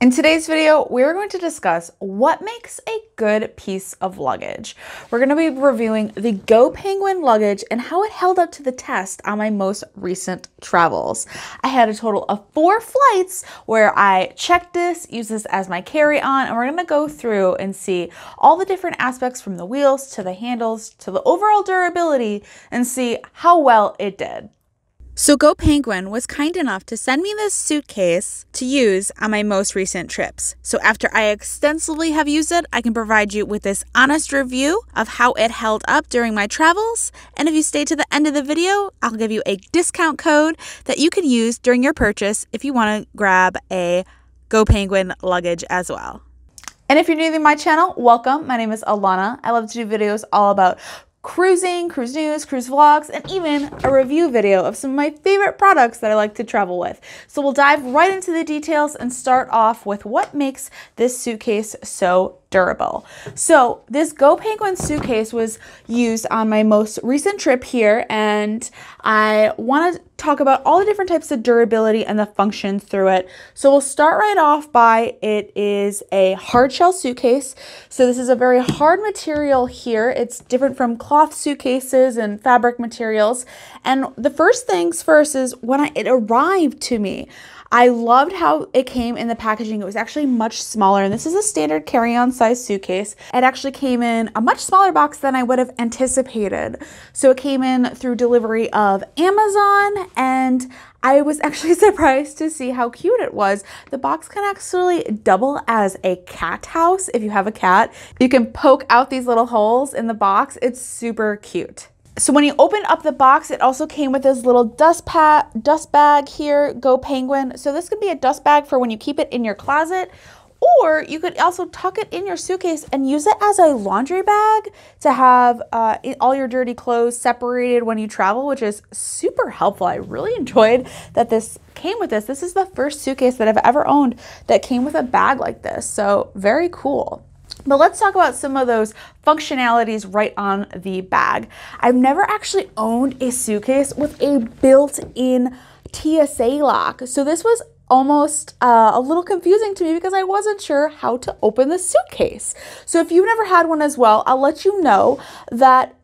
In today's video, we're going to discuss what makes a good piece of luggage. We're going to be reviewing the Go Penguin luggage and how it held up to the test on my most recent travels. I had a total of four flights where I checked this, used this as my carry-on, and we're going to go through and see all the different aspects from the wheels to the handles to the overall durability and see how well it did. So Go Penguin was kind enough to send me this suitcase to use on my most recent trips. So after I extensively have used it, I can provide you with this honest review of how it held up during my travels. And if you stay to the end of the video, I'll give you a discount code that you can use during your purchase if you want to grab a Go Penguin luggage as well. And if you're new to my channel, welcome. My name is Alana. I love to do videos all about cruising, cruise news, cruise vlogs, and even a review video of some of my favorite products that I like to travel with. So we'll dive right into the details and start off with what makes this suitcase so durable. So this Go Penguin suitcase was used on my most recent trip here and I want to talk about all the different types of durability and the functions through it. So we'll start right off by it is a hard shell suitcase. So this is a very hard material here. It's different from cloth suitcases and fabric materials. And the first things first is when I, it arrived to me, I loved how it came in the packaging. It was actually much smaller, and this is a standard carry-on size suitcase. It actually came in a much smaller box than I would have anticipated. So it came in through delivery of Amazon, and I was actually surprised to see how cute it was. The box can actually double as a cat house if you have a cat. You can poke out these little holes in the box. It's super cute. So when you open up the box, it also came with this little dust, pat, dust bag here, Go Penguin. So this could be a dust bag for when you keep it in your closet or you could also tuck it in your suitcase and use it as a laundry bag to have uh, all your dirty clothes separated when you travel, which is super helpful. I really enjoyed that this came with this. This is the first suitcase that I've ever owned that came with a bag like this. So very cool. But let's talk about some of those functionalities right on the bag. I've never actually owned a suitcase with a built-in TSA lock. So this was almost uh, a little confusing to me because I wasn't sure how to open the suitcase. So if you've never had one as well, I'll let you know that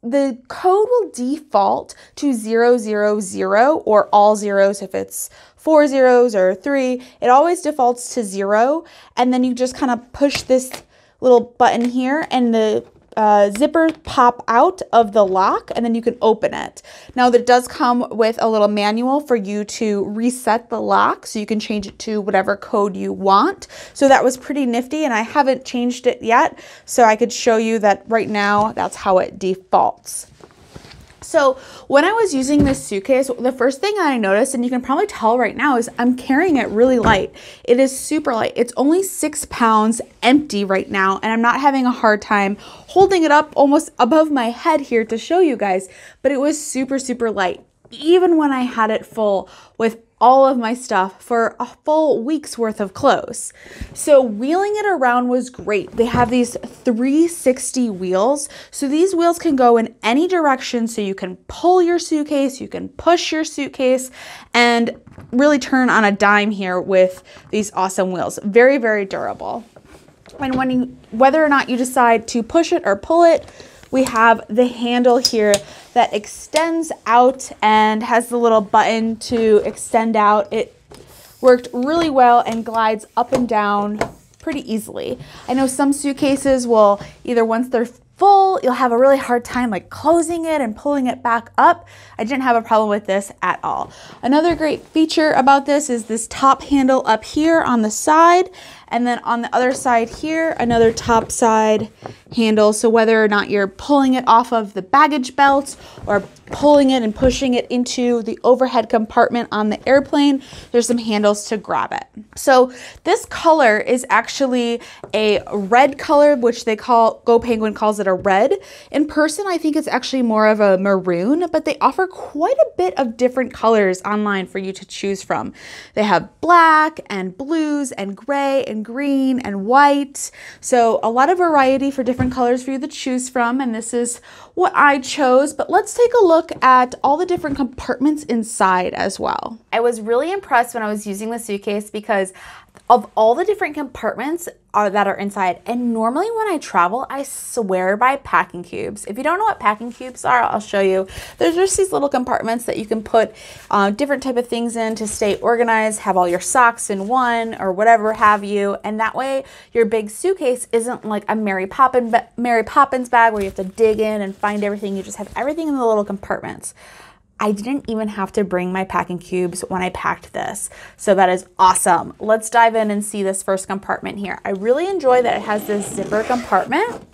the code will default to 000 or all zeros if it's four zeros or three, it always defaults to zero. And then you just kind of push this little button here and the uh, zippers pop out of the lock and then you can open it. Now that does come with a little manual for you to reset the lock so you can change it to whatever code you want. So that was pretty nifty and I haven't changed it yet. So I could show you that right now that's how it defaults. So when I was using this suitcase, the first thing I noticed, and you can probably tell right now, is I'm carrying it really light. It is super light. It's only six pounds empty right now, and I'm not having a hard time holding it up almost above my head here to show you guys, but it was super, super light even when I had it full with all of my stuff for a full week's worth of clothes. So wheeling it around was great. They have these 360 wheels. So these wheels can go in any direction. So you can pull your suitcase, you can push your suitcase and really turn on a dime here with these awesome wheels. Very, very durable. And when you, whether or not you decide to push it or pull it, we have the handle here that extends out and has the little button to extend out. It worked really well and glides up and down pretty easily. I know some suitcases will either once they're full, you'll have a really hard time like closing it and pulling it back up. I didn't have a problem with this at all. Another great feature about this is this top handle up here on the side and then on the other side here, another top side handle. So whether or not you're pulling it off of the baggage belt or pulling it and pushing it into the overhead compartment on the airplane, there's some handles to grab it. So this color is actually a red color, which they call, Go Penguin calls it a red. In person, I think it's actually more of a maroon, but they offer quite a bit of different colors online for you to choose from. They have black and blues and gray and and green and white. So a lot of variety for different colors for you to choose from. And this is what I chose, but let's take a look at all the different compartments inside as well. I was really impressed when I was using the suitcase because of all the different compartments are uh, that are inside. And normally when I travel, I swear by packing cubes. If you don't know what packing cubes are, I'll show you. There's just these little compartments that you can put uh, different type of things in to stay organized, have all your socks in one or whatever have you. And that way your big suitcase isn't like a Mary, Poppins Mary Poppins bag where you have to dig in and find everything. You just have everything in the little compartments. I didn't even have to bring my packing cubes when I packed this. So that is awesome. Let's dive in and see this first compartment here. I really enjoy that it has this zipper compartment.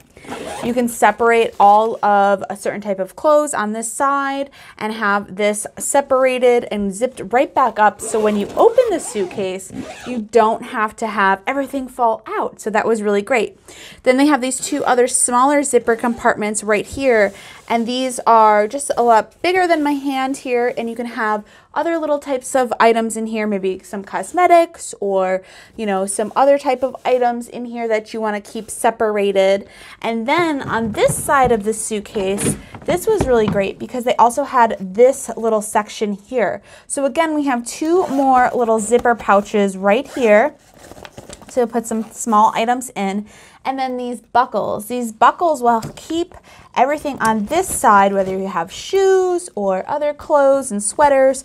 You can separate all of a certain type of clothes on this side and have this separated and zipped right back up. So when you open the suitcase, you don't have to have everything fall out. So that was really great. Then they have these two other smaller zipper compartments right here. And these are just a lot bigger than my hand here. And you can have other little types of items in here, maybe some cosmetics or, you know, some other type of items in here that you want to keep separated. And then on this side of the suitcase, this was really great because they also had this little section here. So again, we have two more little zipper pouches right here to put some small items in. And then these buckles. These buckles will keep everything on this side, whether you have shoes or other clothes and sweaters,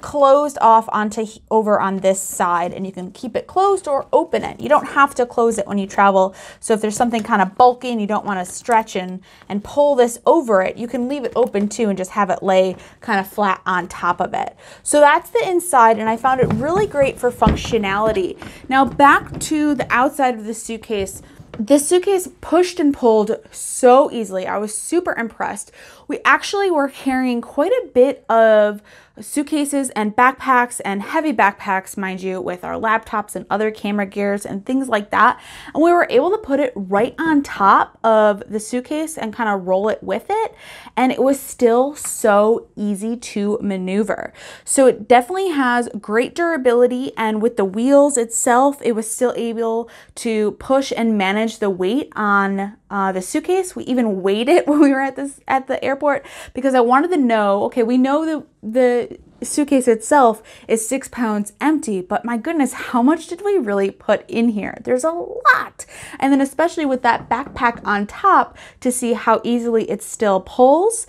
closed off onto over on this side and you can keep it closed or open it. You don't have to close it when you travel. So if there's something kind of bulky and you don't want to stretch and, and pull this over it, you can leave it open too and just have it lay kind of flat on top of it. So that's the inside and I found it really great for functionality. Now back to the outside of the suitcase, this suitcase pushed and pulled so easily. I was super impressed we actually were carrying quite a bit of suitcases and backpacks and heavy backpacks, mind you, with our laptops and other camera gears and things like that. And we were able to put it right on top of the suitcase and kind of roll it with it. And it was still so easy to maneuver. So it definitely has great durability. And with the wheels itself, it was still able to push and manage the weight on uh, the suitcase. We even weighed it when we were at this at the airport because I wanted to know. Okay, we know the the suitcase itself is six pounds empty, but my goodness, how much did we really put in here? There's a lot, and then especially with that backpack on top to see how easily it still pulls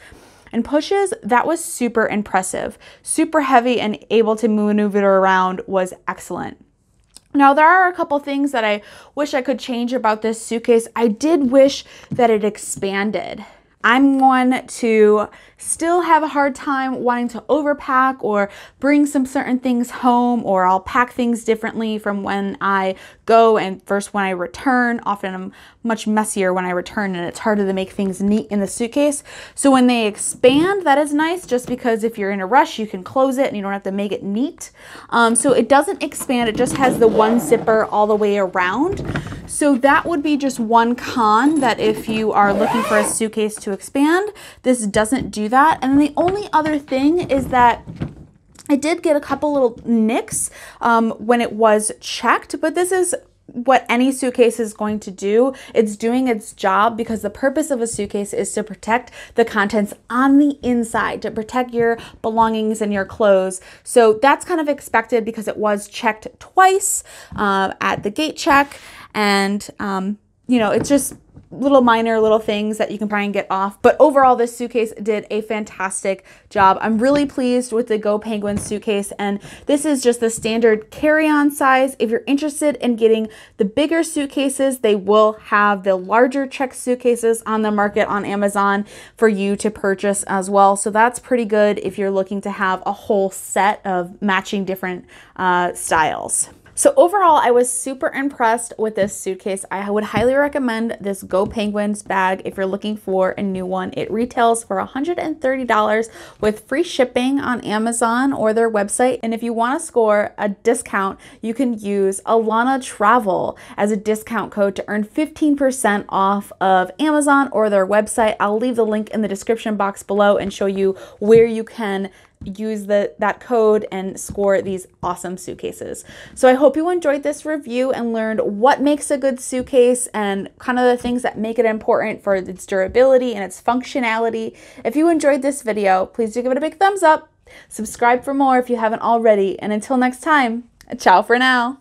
and pushes, that was super impressive. Super heavy and able to maneuver around was excellent. Now, there are a couple things that I wish I could change about this suitcase. I did wish that it expanded. I'm one to still have a hard time wanting to overpack or bring some certain things home, or I'll pack things differently from when I go and first when I return. Often I'm much messier when I return, and it's harder to make things neat in the suitcase. So when they expand, that is nice just because if you're in a rush, you can close it and you don't have to make it neat. Um, so it doesn't expand, it just has the one zipper all the way around. So that would be just one con that if you are looking for a suitcase to expand, this doesn't do that. And then the only other thing is that I did get a couple little nicks um, when it was checked, but this is what any suitcase is going to do. It's doing its job because the purpose of a suitcase is to protect the contents on the inside, to protect your belongings and your clothes. So that's kind of expected because it was checked twice uh, at the gate check. And, um, you know, it's just little minor little things that you can probably get off. But overall, this suitcase did a fantastic job. I'm really pleased with the Go Penguin suitcase. And this is just the standard carry-on size. If you're interested in getting the bigger suitcases, they will have the larger check suitcases on the market on Amazon for you to purchase as well. So that's pretty good if you're looking to have a whole set of matching different uh, styles. So overall, I was super impressed with this suitcase. I would highly recommend this Go Penguins bag if you're looking for a new one. It retails for $130 with free shipping on Amazon or their website. And if you want to score a discount, you can use Alana Travel as a discount code to earn 15% off of Amazon or their website. I'll leave the link in the description box below and show you where you can use the, that code and score these awesome suitcases. So I hope you enjoyed this review and learned what makes a good suitcase and kind of the things that make it important for its durability and its functionality. If you enjoyed this video, please do give it a big thumbs up, subscribe for more if you haven't already, and until next time, ciao for now.